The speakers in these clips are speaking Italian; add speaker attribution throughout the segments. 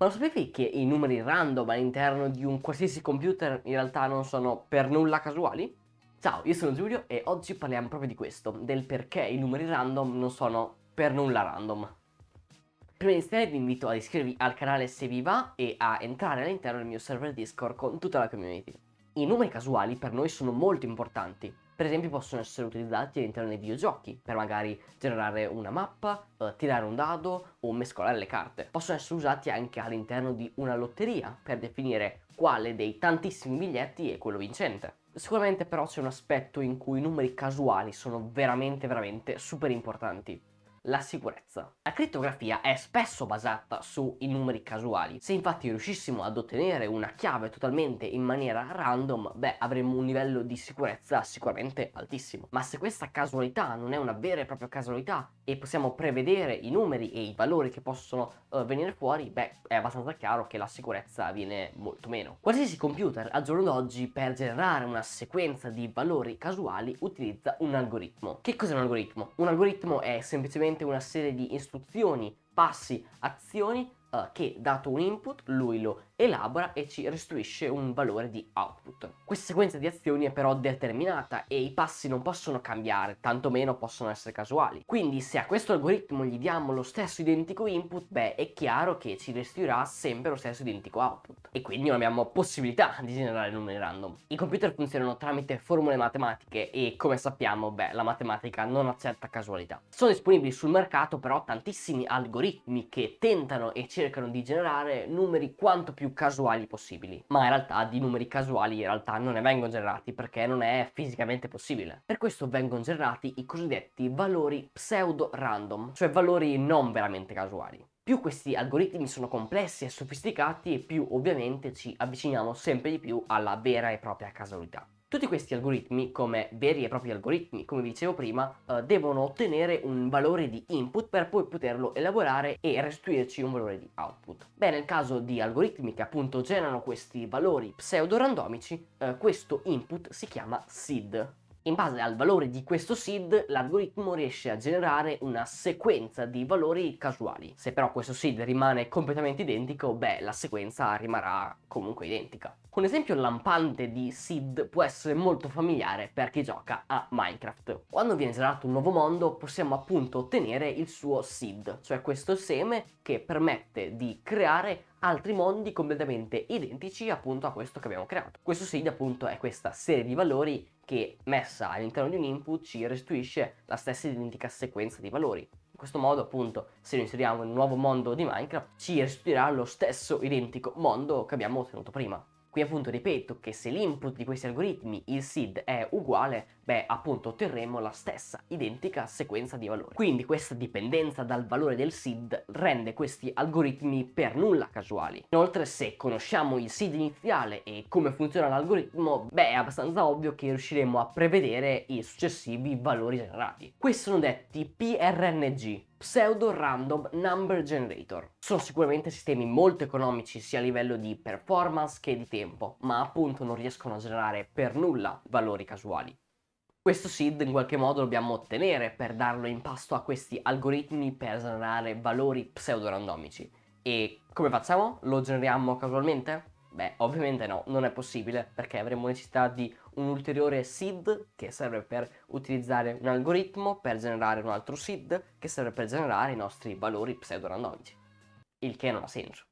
Speaker 1: Ma lo sapevi che i numeri random all'interno di un qualsiasi computer in realtà non sono per nulla casuali? Ciao, io sono Giulio e oggi parliamo proprio di questo, del perché i numeri random non sono per nulla random. Prima di iniziare vi invito ad iscrivervi al canale se vi va e a entrare all'interno del mio server Discord con tutta la community. I numeri casuali per noi sono molto importanti, per esempio possono essere utilizzati all'interno dei videogiochi per magari generare una mappa, eh, tirare un dado o mescolare le carte. Possono essere usati anche all'interno di una lotteria per definire quale dei tantissimi biglietti è quello vincente. Sicuramente però c'è un aspetto in cui i numeri casuali sono veramente veramente super importanti la sicurezza. La criptografia è spesso basata sui numeri casuali. Se infatti riuscissimo ad ottenere una chiave totalmente in maniera random, beh, avremmo un livello di sicurezza sicuramente altissimo. Ma se questa casualità non è una vera e propria casualità e possiamo prevedere i numeri e i valori che possono uh, venire fuori, beh, è abbastanza chiaro che la sicurezza viene molto meno. Qualsiasi computer al giorno d'oggi per generare una sequenza di valori casuali utilizza un algoritmo. Che cos'è un algoritmo? Un algoritmo è semplicemente tramite una serie di istruzioni, passi, azioni eh, che dato un input lui lo elabora e ci restituisce un valore di output. Questa sequenza di azioni è però determinata e i passi non possono cambiare, tantomeno possono essere casuali. Quindi se a questo algoritmo gli diamo lo stesso identico input, beh è chiaro che ci restituirà sempre lo stesso identico output e quindi non abbiamo possibilità di generare numeri random. I computer funzionano tramite formule matematiche e come sappiamo, beh, la matematica non accetta casualità. Sono disponibili sul mercato però tantissimi algoritmi che tentano e ci cercano di generare numeri quanto più casuali possibili, ma in realtà di numeri casuali in realtà non ne vengono generati perché non è fisicamente possibile. Per questo vengono generati i cosiddetti valori pseudo random, cioè valori non veramente casuali. Più questi algoritmi sono complessi e sofisticati, più ovviamente ci avviciniamo sempre di più alla vera e propria casualità. Tutti questi algoritmi, come veri e propri algoritmi, come vi dicevo prima, eh, devono ottenere un valore di input per poi poterlo elaborare e restituirci un valore di output. Beh, nel caso di algoritmi che appunto generano questi valori pseudo-randomici, eh, questo input si chiama SID. In base al valore di questo seed, l'algoritmo riesce a generare una sequenza di valori casuali. Se però questo seed rimane completamente identico, beh, la sequenza rimarrà comunque identica. Un esempio lampante di seed può essere molto familiare per chi gioca a Minecraft. Quando viene generato un nuovo mondo possiamo appunto ottenere il suo seed, cioè questo seme che permette di creare altri mondi completamente identici appunto a questo che abbiamo creato. Questo seed appunto è questa serie di valori che messa all'interno di un input ci restituisce la stessa identica sequenza di valori. In questo modo appunto se lo inseriamo in un nuovo mondo di Minecraft ci restituirà lo stesso identico mondo che abbiamo ottenuto prima. Qui appunto ripeto che se l'input di questi algoritmi, il SID, è uguale beh appunto otterremo la stessa identica sequenza di valori. Quindi questa dipendenza dal valore del SID rende questi algoritmi per nulla casuali. Inoltre se conosciamo il SID iniziale e come funziona l'algoritmo, beh è abbastanza ovvio che riusciremo a prevedere i successivi valori generati. Questi sono detti PRNG, Pseudo Random Number Generator. Sono sicuramente sistemi molto economici sia a livello di performance che di tempo, ma appunto non riescono a generare per nulla valori casuali. Questo seed in qualche modo dobbiamo ottenere per darlo in pasto a questi algoritmi per generare valori pseudorandomici. E come facciamo? Lo generiamo casualmente? Beh, ovviamente no, non è possibile perché avremo necessità di un ulteriore seed che serve per utilizzare un algoritmo per generare un altro seed che serve per generare i nostri valori pseudorandomici, il che non ha senso.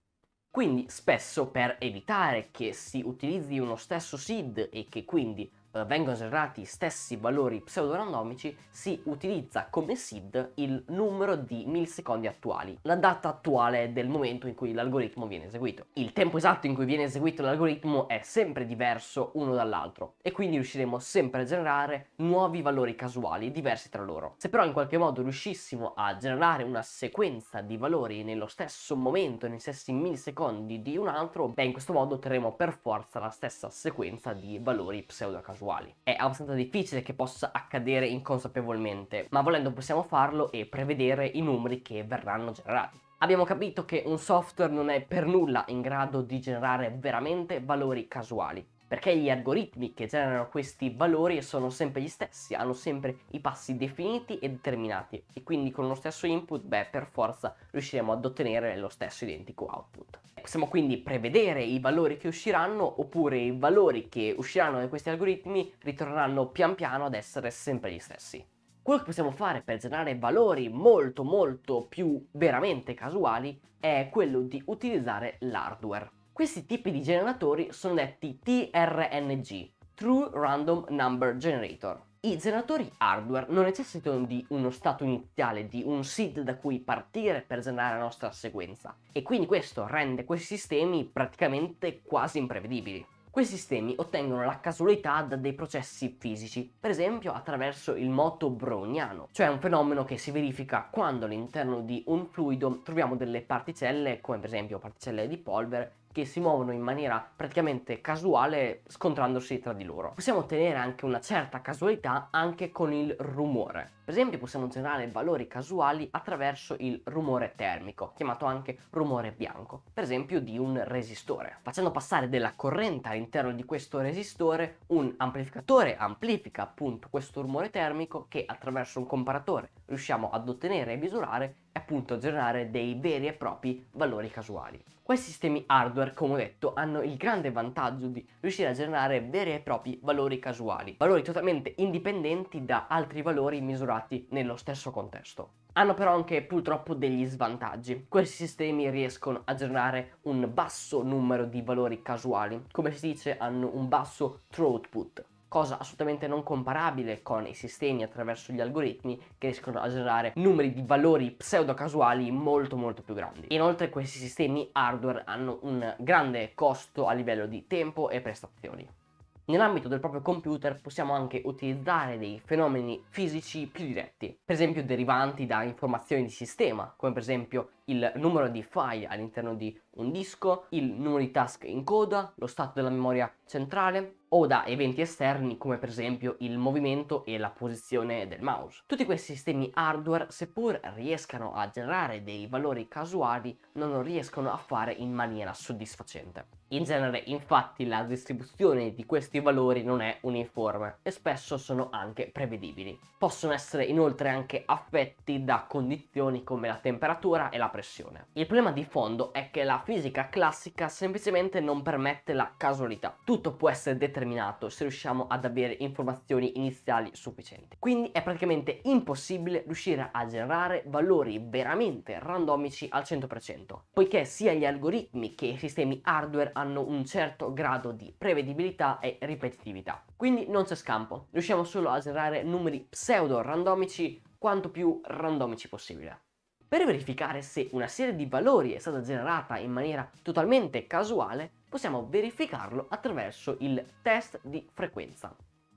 Speaker 1: Quindi spesso per evitare che si utilizzi uno stesso seed e che quindi eh, vengono generati stessi valori pseudorandomici, si utilizza come SID il numero di millisecondi attuali, la data attuale del momento in cui l'algoritmo viene eseguito. Il tempo esatto in cui viene eseguito l'algoritmo è sempre diverso uno dall'altro e quindi riusciremo sempre a generare nuovi valori casuali diversi tra loro. Se però in qualche modo riuscissimo a generare una sequenza di valori nello stesso momento, nei stessi millisecondi di un altro, beh in questo modo otterremo per forza la stessa sequenza di valori pseudocasuali sessuali. È abbastanza difficile che possa accadere inconsapevolmente, ma volendo possiamo farlo e prevedere i numeri che verranno generati. Abbiamo capito che un software non è per nulla in grado di generare veramente valori casuali, perché gli algoritmi che generano questi valori sono sempre gli stessi, hanno sempre i passi definiti e determinati e quindi con lo stesso input, beh, per forza riusciremo ad ottenere lo stesso identico output. Possiamo quindi prevedere i valori che usciranno oppure i valori che usciranno da questi algoritmi ritorneranno pian piano ad essere sempre gli stessi. Quello che possiamo fare per generare valori molto molto più veramente casuali è quello di utilizzare l'hardware. Questi tipi di generatori sono detti TRNG, True Random Number Generator. I generatori hardware non necessitano di uno stato iniziale, di un seed da cui partire per generare la nostra sequenza, e quindi questo rende questi sistemi praticamente quasi imprevedibili. Questi sistemi ottengono la casualità da dei processi fisici, per esempio attraverso il moto browniano, cioè un fenomeno che si verifica quando all'interno di un fluido troviamo delle particelle, come per esempio particelle di polvere, che si muovono in maniera praticamente casuale scontrandosi tra di loro. Possiamo ottenere anche una certa casualità anche con il rumore. Per esempio possiamo generare valori casuali attraverso il rumore termico, chiamato anche rumore bianco, per esempio di un resistore. Facendo passare della corrente all'interno di questo resistore, un amplificatore amplifica appunto questo rumore termico che attraverso un comparatore riusciamo ad ottenere e misurare appunto generare dei veri e propri valori casuali. Questi sistemi hardware, come ho detto, hanno il grande vantaggio di riuscire a generare veri e propri valori casuali, valori totalmente indipendenti da altri valori misurati nello stesso contesto. Hanno però anche purtroppo degli svantaggi. Questi sistemi riescono a generare un basso numero di valori casuali, come si dice hanno un basso throughput, cosa assolutamente non comparabile con i sistemi attraverso gli algoritmi che riescono a generare numeri di valori pseudo casuali molto molto più grandi. Inoltre questi sistemi hardware hanno un grande costo a livello di tempo e prestazioni nell'ambito del proprio computer possiamo anche utilizzare dei fenomeni fisici più diretti, per esempio derivanti da informazioni di sistema, come per esempio il numero di file all'interno di un disco, il numero di task in coda, lo stato della memoria centrale o da eventi esterni come per esempio il movimento e la posizione del mouse. Tutti questi sistemi hardware, seppur riescano a generare dei valori casuali, non lo riescono a fare in maniera soddisfacente. In genere infatti la distribuzione di questi valori non è uniforme e spesso sono anche prevedibili. Possono essere inoltre anche affetti da condizioni come la temperatura e la pressione. Il problema di fondo è che la fisica classica semplicemente non permette la casualità. Tutto può essere determinato se riusciamo ad avere informazioni iniziali sufficienti. Quindi è praticamente impossibile riuscire a generare valori veramente randomici al 100%, poiché sia gli algoritmi che i sistemi hardware hanno un certo grado di prevedibilità e ripetitività. Quindi non c'è scampo, riusciamo solo a generare numeri pseudo-randomici quanto più randomici possibile. Per verificare se una serie di valori è stata generata in maniera totalmente casuale, possiamo verificarlo attraverso il test di frequenza.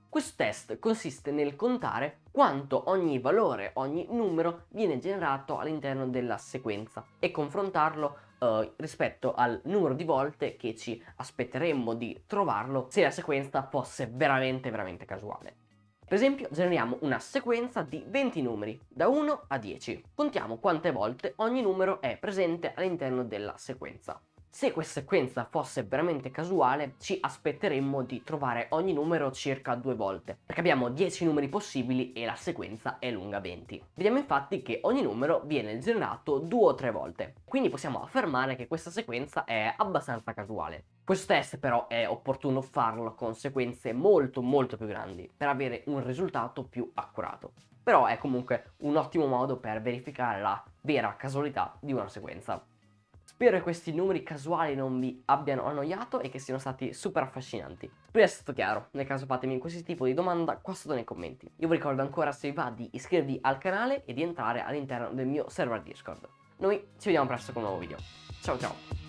Speaker 1: Questo test consiste nel contare quanto ogni valore, ogni numero viene generato all'interno della sequenza e confrontarlo eh, rispetto al numero di volte che ci aspetteremmo di trovarlo se la sequenza fosse veramente veramente casuale. Per esempio generiamo una sequenza di 20 numeri, da 1 a 10. Contiamo quante volte ogni numero è presente all'interno della sequenza. Se questa sequenza fosse veramente casuale, ci aspetteremmo di trovare ogni numero circa due volte, perché abbiamo 10 numeri possibili e la sequenza è lunga 20. Vediamo infatti che ogni numero viene generato due o tre volte, quindi possiamo affermare che questa sequenza è abbastanza casuale. Questo test però è opportuno farlo con sequenze molto molto più grandi per avere un risultato più accurato. Però è comunque un ottimo modo per verificare la vera casualità di una sequenza. Spero che questi numeri casuali non vi abbiano annoiato e che siano stati super affascinanti. Spero sia stato chiaro, nel caso fatemi qualsiasi tipo di domanda qua sotto nei commenti. Io vi ricordo ancora se vi va di iscrivervi al canale e di entrare all'interno del mio server Discord. Noi ci vediamo presto con un nuovo video. Ciao ciao!